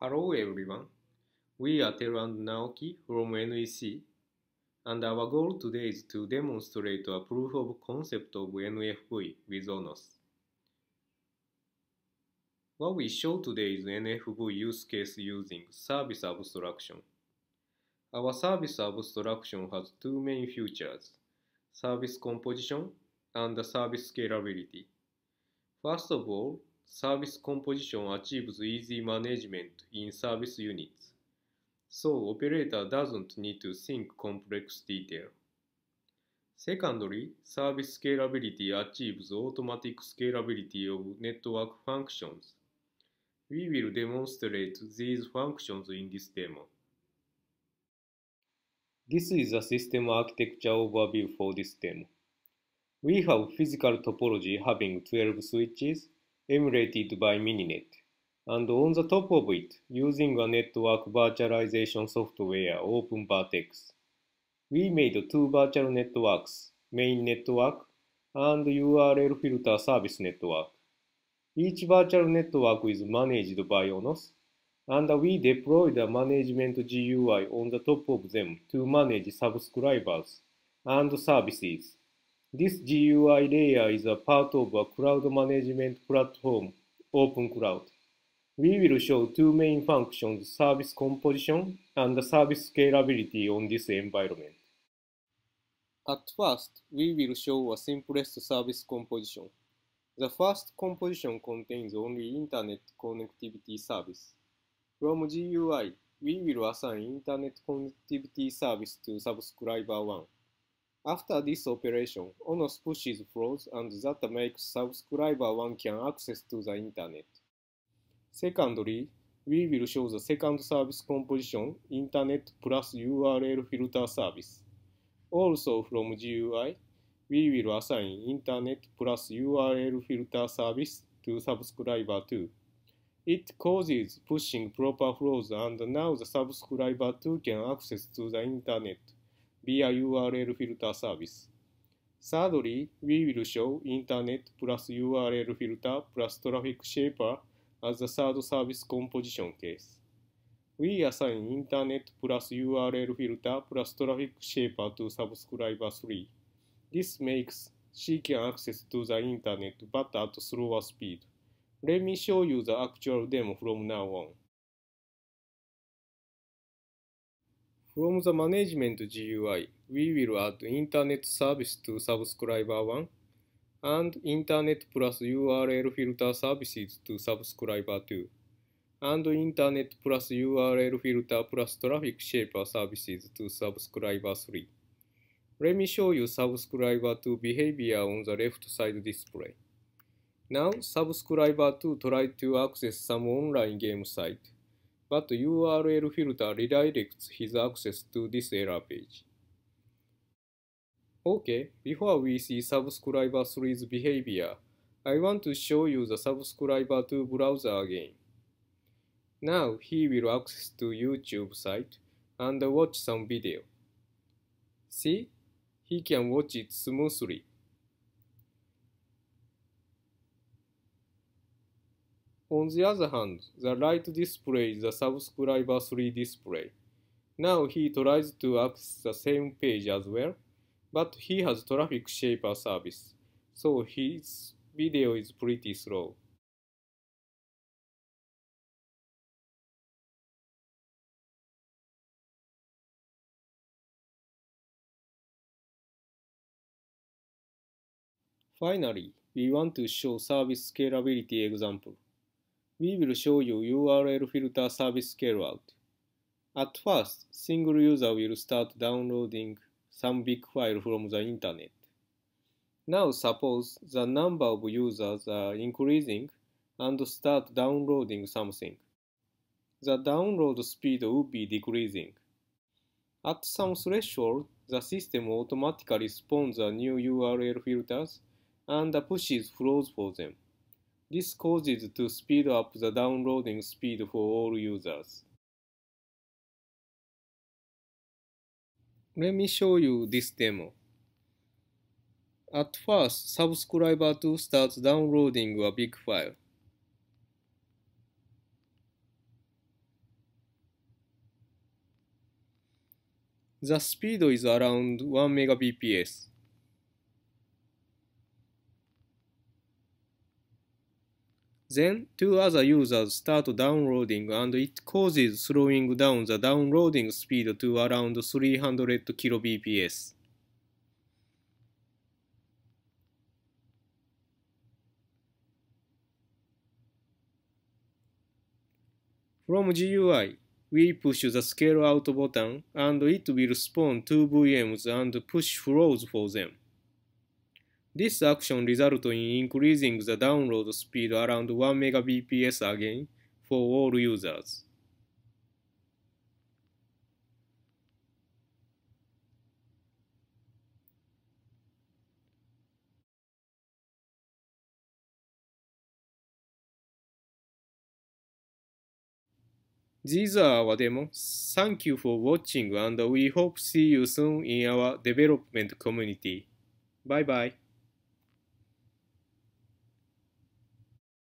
Hello everyone. We are Teru and Naoki from NEC, and our goal today is to demonstrate a proof of concept of NFV with ONOS. What we show today is NFV use case using service abstraction. Our service abstraction has two main features, service composition and the service scalability. First of all, Service composition achieves easy management in service units. So operator doesn't need to think complex detail. Secondly, service scalability achieves automatic scalability of network functions. We will demonstrate these functions in this demo. This is a system architecture overview for this demo. We have physical topology having 12 switches emulated by Mininet, and on the top of it, using a network virtualization software, OpenVertex. We made two virtual networks, main network and URL filter service network. Each virtual network is managed by ONOS, and we deploy the management GUI on the top of them to manage subscribers and services. This GUI layer is a part of a cloud management platform, OpenCloud. We will show two main functions, service composition and service scalability on this environment. At first, we will show a simplest service composition. The first composition contains only internet connectivity service. From GUI, we will assign internet connectivity service to subscriber 1. After this operation, Onos pushes flows and that makes subscriber 1 can access to the internet. Secondly, we will show the second service composition, Internet plus URL filter service. Also from GUI, we will assign Internet plus URL filter service to subscriber 2. It causes pushing proper flows and now the subscriber 2 can access to the internet. via URL filter service. Thirdly, we will show Internet plus URL filter plus traffic shaper as the third service composition case. We assign Internet plus URL filter plus traffic shaper to subscriber 3. This makes she can access to the Internet but at slower speed. Let me show you the actual demo from now on. From the management GUI, we will add internet service to subscriber 1 and internet plus URL filter services to subscriber 2 and internet plus URL filter plus traffic shaper services to subscriber 3. Let me show you subscriber 2 behavior on the left side display. Now, subscriber 2 try to access some online game site. but URL filter redirects his access to this error page. Okay, before we see subscriber 3's behavior, I want to show you the subscriber 2 browser again. Now he will access to YouTube site and watch some video. See, he can watch it smoothly. On the other hand, the light display is the subscriber 3 display. Now he tries to access the same page as well, but he has traffic shaper service, so his video is pretty slow. Finally, we want to show service scalability example. We will show you URL filter service scale-out. At first, single user will start downloading some big file from the internet. Now suppose the number of users are increasing and start downloading something. The download speed would be decreasing. At some threshold, the system automatically spawns new URL filters and pushes flows for them. This causes to speed up the downloading speed for all users. Let me show you this demo. At first, subscriber 2 starts downloading a big file. The speed is around 1 Mbps. Then two other users start downloading and it causes slowing down the downloading speed to around 300 kilobps. From GUI, we push the scale out button and it will spawn two VMs and push flows for them. This action resulted in increasing the download speed around 1 Mbps again for all users. These are our demo. Thank you for watching and we hope see you soon in our development community. Bye bye.